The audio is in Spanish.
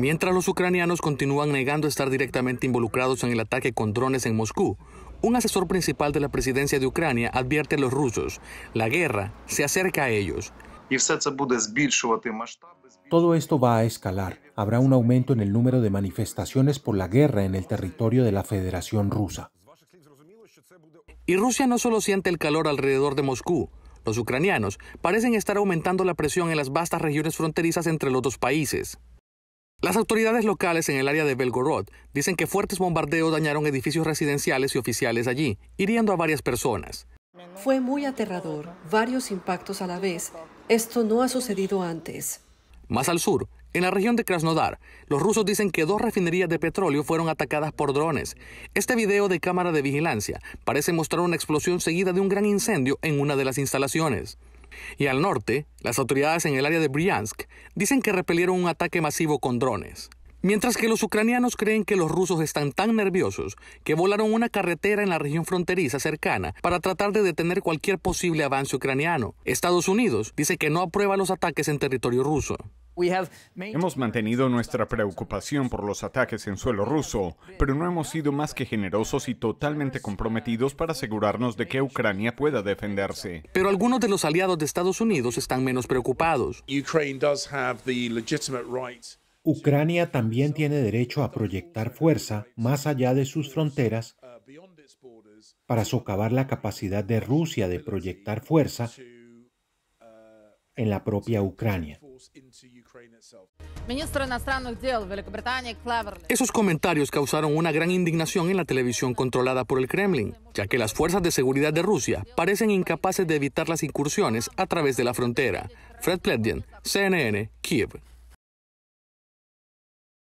mientras los ucranianos continúan negando estar directamente involucrados en el ataque con drones en Moscú. Un asesor principal de la presidencia de Ucrania advierte a los rusos, la guerra se acerca a ellos. Todo esto va a escalar. Habrá un aumento en el número de manifestaciones por la guerra en el territorio de la Federación Rusa. Y Rusia no solo siente el calor alrededor de Moscú, los ucranianos parecen estar aumentando la presión en las vastas regiones fronterizas entre los dos países. Las autoridades locales en el área de Belgorod dicen que fuertes bombardeos dañaron edificios residenciales y oficiales allí, hiriendo a varias personas. Fue muy aterrador, varios impactos a la vez. Esto no ha sucedido antes. Más al sur, en la región de Krasnodar, los rusos dicen que dos refinerías de petróleo fueron atacadas por drones. Este video de cámara de vigilancia parece mostrar una explosión seguida de un gran incendio en una de las instalaciones. Y al norte, las autoridades en el área de Bryansk dicen que repelieron un ataque masivo con drones. Mientras que los ucranianos creen que los rusos están tan nerviosos que volaron una carretera en la región fronteriza cercana para tratar de detener cualquier posible avance ucraniano. Estados Unidos dice que no aprueba los ataques en territorio ruso. Hemos mantenido nuestra preocupación por los ataques en suelo ruso, pero no hemos sido más que generosos y totalmente comprometidos para asegurarnos de que Ucrania pueda defenderse. Pero algunos de los aliados de Estados Unidos están menos preocupados. Ucrania también tiene derecho a proyectar fuerza más allá de sus fronteras uh, para socavar la capacidad de Rusia de proyectar fuerza uh, en la propia Ucrania. Esos comentarios causaron una gran indignación en la televisión controlada por el Kremlin, ya que las fuerzas de seguridad de Rusia parecen incapaces de evitar las incursiones a través de la frontera. Fred CNN, Kiev.